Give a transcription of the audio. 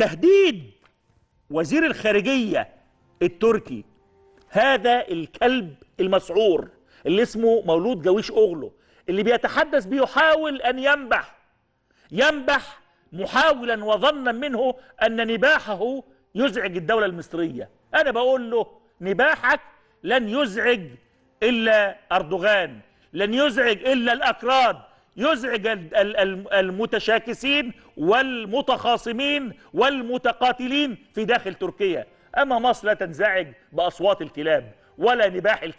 تهديد وزير الخارجية التركي هذا الكلب المسعور اللي اسمه مولود جويش أغلو اللي بيتحدث بيحاول أن ينبح ينبح محاولا وظنا منه أن نباحه يزعج الدولة المصرية أنا بقول له نباحك لن يزعج إلا أردوغان لن يزعج إلا الأكراد يزعج المتشاكسين والمتخاصمين والمتقاتلين في داخل تركيا أما مصر لا تنزعج بأصوات الكلاب ولا نباح الكلاب